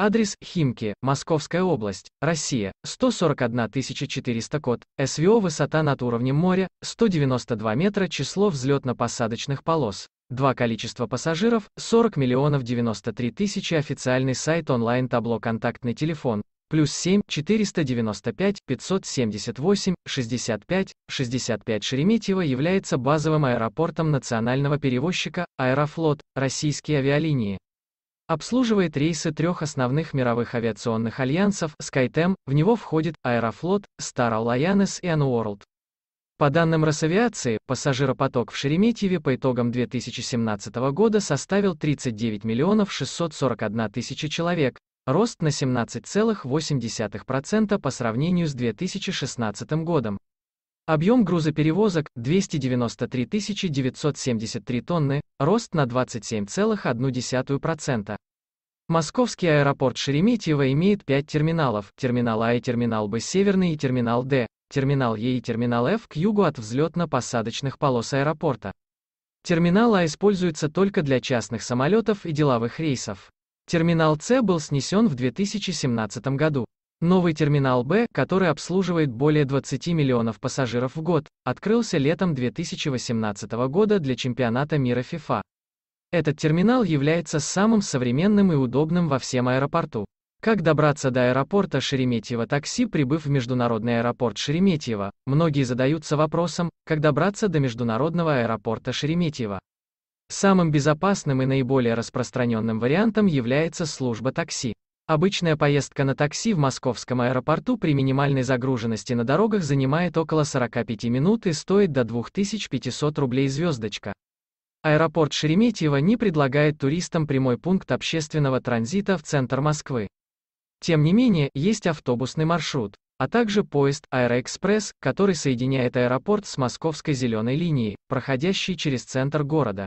Адрес Химки, Московская область, Россия, 141 400 код, СВО высота над уровнем моря, 192 метра число взлетно-посадочных полос. Два количество пассажиров, 40 миллионов 93 тысячи официальный сайт онлайн-табло контактный телефон, плюс 7 495 578 65 65 Шереметьево является базовым аэропортом национального перевозчика «Аэрофлот» российские авиалинии. Обслуживает рейсы трех основных мировых авиационных альянсов SkyTem, в него входит Аэрофлот, Star Alliance и Oneworld. По данным Росавиации, пассажиропоток в Шереметьеве по итогам 2017 года составил 39 миллионов 641 тысячи человек, рост на 17,8% по сравнению с 2016 годом. Объем грузоперевозок – 293 973 тонны, рост на 27,1%. Московский аэропорт Шереметьево имеет 5 терминалов – терминал А и терминал Б северный и терминал Д, терминал Е и терминал Ф к югу от взлетно-посадочных полос аэропорта. Терминал А используется только для частных самолетов и деловых рейсов. Терминал С был снесен в 2017 году. Новый терминал Б, который обслуживает более 20 миллионов пассажиров в год, открылся летом 2018 года для чемпионата мира FIFA. Этот терминал является самым современным и удобным во всем аэропорту. Как добраться до аэропорта Шереметьево такси, прибыв в международный аэропорт Шереметьево? Многие задаются вопросом, как добраться до международного аэропорта Шереметьево. Самым безопасным и наиболее распространенным вариантом является служба такси. Обычная поездка на такси в московском аэропорту при минимальной загруженности на дорогах занимает около 45 минут и стоит до 2500 рублей звездочка. Аэропорт Шереметьево не предлагает туристам прямой пункт общественного транзита в центр Москвы. Тем не менее, есть автобусный маршрут, а также поезд «Аэроэкспресс», который соединяет аэропорт с московской зеленой линией, проходящей через центр города.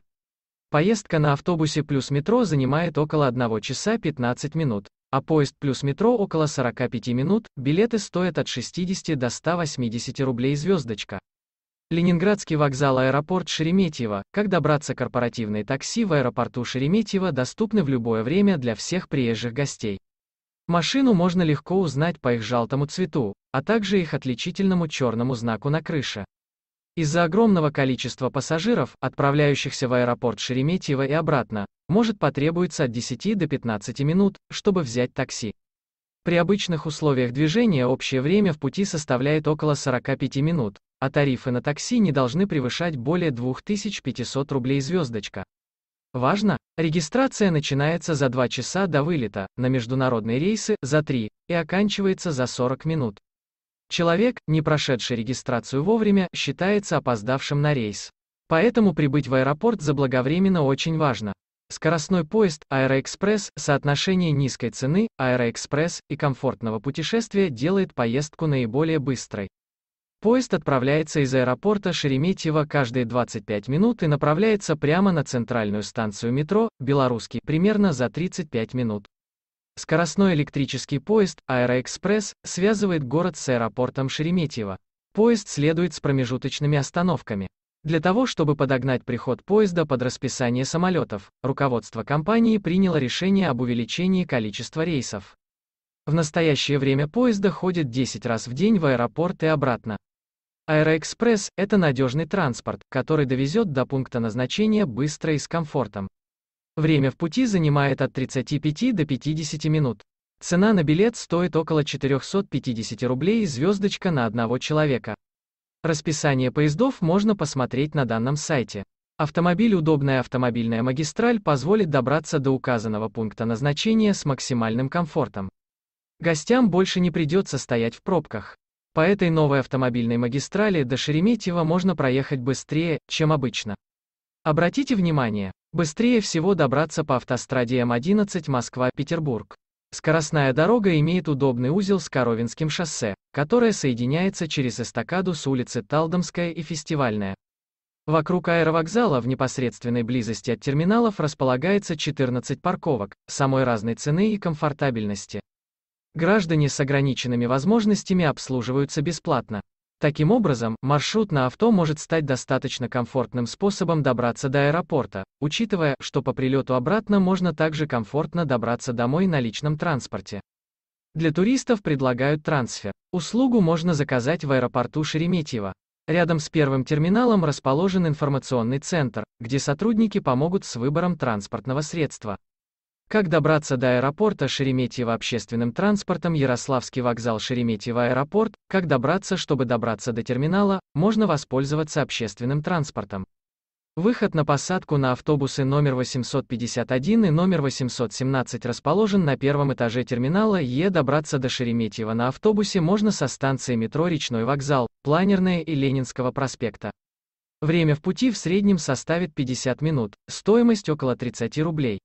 Поездка на автобусе плюс метро занимает около 1 часа 15 минут а поезд плюс метро около 45 минут, билеты стоят от 60 до 180 рублей звездочка. Ленинградский вокзал аэропорт Шереметьево. Как добраться корпоративной такси в аэропорту Шереметьево доступны в любое время для всех приезжих гостей. Машину можно легко узнать по их желтому цвету, а также их отличительному черному знаку на крыше. Из-за огромного количества пассажиров, отправляющихся в аэропорт Шереметьево и обратно, может потребуется от 10 до 15 минут, чтобы взять такси. При обычных условиях движения общее время в пути составляет около 45 минут, а тарифы на такси не должны превышать более 2500 рублей звездочка. Важно, регистрация начинается за 2 часа до вылета, на международные рейсы – за 3, и оканчивается за 40 минут. Человек, не прошедший регистрацию вовремя, считается опоздавшим на рейс. Поэтому прибыть в аэропорт заблаговременно очень важно. Скоростной поезд Аэроэкспресс соотношение низкой цены Аэроэкспресс и комфортного путешествия делает поездку наиболее быстрой. Поезд отправляется из аэропорта Шереметьево каждые 25 минут и направляется прямо на центральную станцию метро «Белорусский» примерно за 35 минут. Скоростной электрический поезд «Аэроэкспресс» связывает город с аэропортом Шереметьево. Поезд следует с промежуточными остановками. Для того, чтобы подогнать приход поезда под расписание самолетов, руководство компании приняло решение об увеличении количества рейсов. В настоящее время поезда ходят 10 раз в день в аэропорт и обратно. Аэроэкспресс – это надежный транспорт, который довезет до пункта назначения быстро и с комфортом. Время в пути занимает от 35 до 50 минут. Цена на билет стоит около 450 рублей звездочка на одного человека. Расписание поездов можно посмотреть на данном сайте. Автомобиль «Удобная автомобильная магистраль» позволит добраться до указанного пункта назначения с максимальным комфортом. Гостям больше не придется стоять в пробках. По этой новой автомобильной магистрали до Шереметьево можно проехать быстрее, чем обычно. Обратите внимание, быстрее всего добраться по автостраде М11 Москва-Петербург. Скоростная дорога имеет удобный узел с Коровинским шоссе, которое соединяется через эстакаду с улицы Талдомская и Фестивальная. Вокруг аэровокзала в непосредственной близости от терминалов располагается 14 парковок, самой разной цены и комфортабельности. Граждане с ограниченными возможностями обслуживаются бесплатно. Таким образом, маршрут на авто может стать достаточно комфортным способом добраться до аэропорта, учитывая, что по прилету обратно можно также комфортно добраться домой на личном транспорте. Для туристов предлагают трансфер. Услугу можно заказать в аэропорту Шереметьево. Рядом с первым терминалом расположен информационный центр, где сотрудники помогут с выбором транспортного средства. Как добраться до аэропорта Шереметьево общественным транспортом Ярославский вокзал Шереметьево аэропорт, как добраться, чтобы добраться до терминала, можно воспользоваться общественным транспортом. Выход на посадку на автобусы номер 851 и номер 817 расположен на первом этаже терминала Е. Добраться до Шереметьево на автобусе можно со станции метро Речной вокзал, Планерная и Ленинского проспекта. Время в пути в среднем составит 50 минут, стоимость около 30 рублей.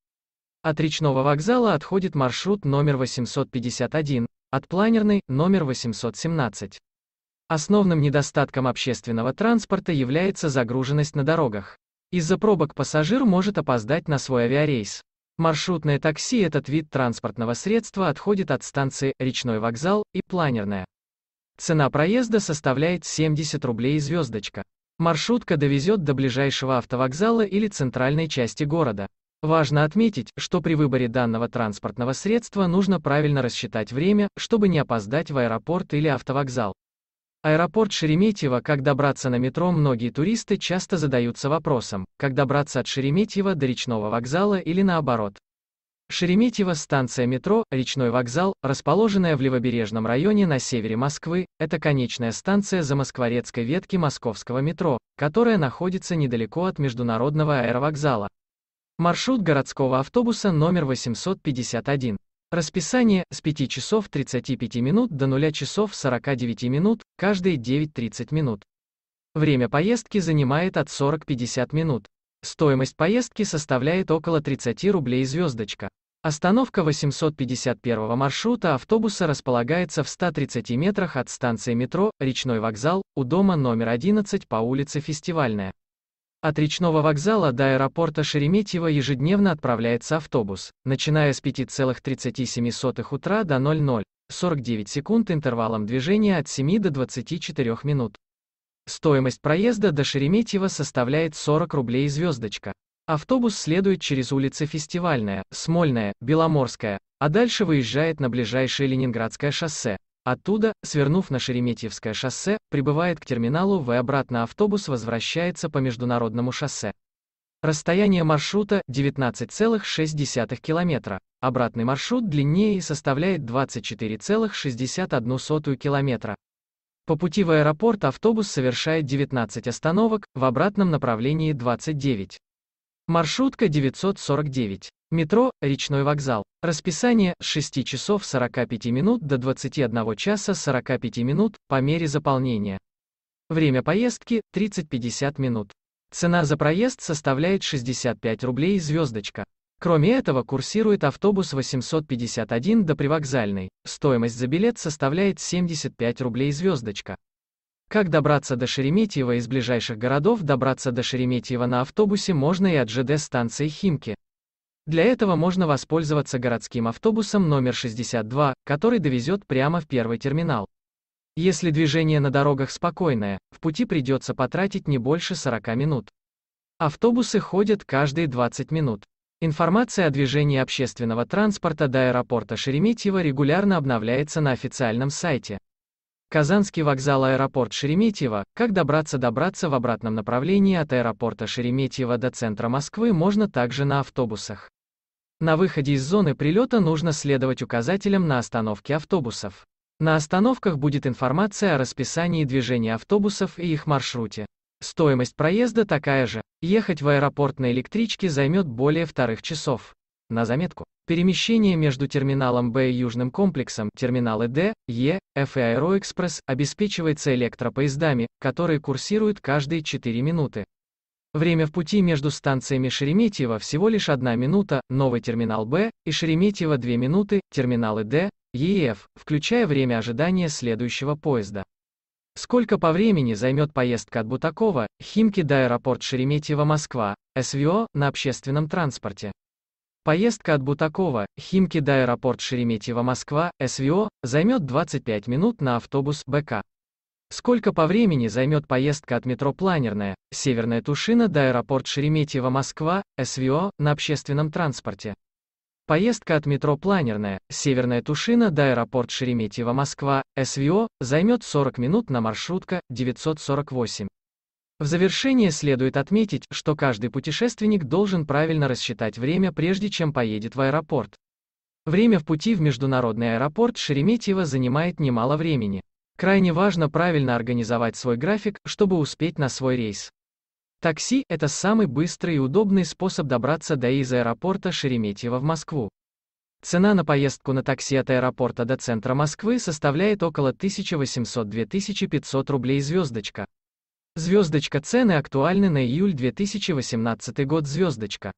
От речного вокзала отходит маршрут номер 851, от планерной – номер 817. Основным недостатком общественного транспорта является загруженность на дорогах. Из-за пробок пассажир может опоздать на свой авиарейс. Маршрутное такси – этот вид транспортного средства отходит от станции «Речной вокзал» и «Планерная». Цена проезда составляет 70 рублей звездочка. Маршрутка довезет до ближайшего автовокзала или центральной части города. Важно отметить, что при выборе данного транспортного средства нужно правильно рассчитать время, чтобы не опоздать в аэропорт или автовокзал. Аэропорт Шереметьево Как добраться на метро Многие туристы часто задаются вопросом, как добраться от Шереметьево до речного вокзала или наоборот. Шереметьево станция метро, речной вокзал, расположенная в левобережном районе на севере Москвы, это конечная станция за Москворецкой ветки московского метро, которая находится недалеко от международного аэровокзала. Маршрут городского автобуса номер 851. Расписание с 5 часов 35 минут до 0 часов 49 минут, каждые 9:30 минут. Время поездки занимает от 40-50 минут. Стоимость поездки составляет около 30 рублей звездочка. Остановка 851 маршрута автобуса располагается в 130 метрах от станции метро «Речной вокзал» у дома номер 11 по улице Фестивальная. От речного вокзала до аэропорта Шереметьево ежедневно отправляется автобус, начиная с 5,37 утра до 00:49 49 секунд интервалом движения от 7 до 24 минут. Стоимость проезда до Шереметьево составляет 40 рублей звездочка. Автобус следует через улицы Фестивальная, Смольная, Беломорская, а дальше выезжает на ближайшее Ленинградское шоссе, Оттуда, свернув на Шереметьевское шоссе, прибывает к терминалу В и обратно автобус возвращается по международному шоссе. Расстояние маршрута 19,6 километра. Обратный маршрут длиннее и составляет 24,61 километра. По пути в аэропорт автобус совершает 19 остановок, в обратном направлении 29. Маршрутка 949. Метро, речной вокзал. Расписание с 6 часов 45 минут до 21 часа 45 минут по мере заполнения. Время поездки – 30-50 минут. Цена за проезд составляет 65 рублей звездочка. Кроме этого курсирует автобус 851 до привокзальной. Стоимость за билет составляет 75 рублей звездочка. Как добраться до Шереметьева из ближайших городов? Добраться до Шереметьева на автобусе можно и от ЖД станции Химки. Для этого можно воспользоваться городским автобусом номер 62, который довезет прямо в первый терминал. Если движение на дорогах спокойное, в пути придется потратить не больше 40 минут. Автобусы ходят каждые 20 минут. Информация о движении общественного транспорта до аэропорта Шереметьево регулярно обновляется на официальном сайте. Казанский вокзал аэропорт Шереметьево. Как добраться-добраться в обратном направлении от аэропорта Шереметьево до центра Москвы можно также на автобусах. На выходе из зоны прилета нужно следовать указателям на остановке автобусов. На остановках будет информация о расписании движения автобусов и их маршруте. Стоимость проезда такая же. Ехать в аэропорт на электричке займет более вторых часов. На заметку. Перемещение между терминалом Б и южным комплексом терминалы Д, Е, Ф и Аэроэкспресс обеспечивается электропоездами, которые курсируют каждые 4 минуты. Время в пути между станциями Шереметьево всего лишь 1 минута, новый терминал Б, и Шереметьево 2 минуты, терминалы Д, Е и Ф, включая время ожидания следующего поезда. Сколько по времени займет поездка от Бутакова, Химки до аэропорт Шереметьево-Москва, СВО, на общественном транспорте? Поездка от Бутакова, Химки до аэропорт Шереметьево-Москва, СВО, займет 25 минут на автобус БК. Сколько по времени займет поездка от метро Планерная, Северная Тушина до аэропорт Шереметьево-Москва, СВО, на общественном транспорте? Поездка от метро Планерная, Северная Тушина до аэропорт Шереметьево-Москва, СВО, займет 40 минут на маршрутка 948. В завершение следует отметить, что каждый путешественник должен правильно рассчитать время, прежде чем поедет в аэропорт. Время в пути в международный аэропорт Шереметьево занимает немало времени. Крайне важно правильно организовать свой график, чтобы успеть на свой рейс. Такси – это самый быстрый и удобный способ добраться до из аэропорта Шереметьево в Москву. Цена на поездку на такси от аэропорта до центра Москвы составляет около 1800-2500 рублей звездочка. Звездочка цены актуальны на июль 2018 год звездочка.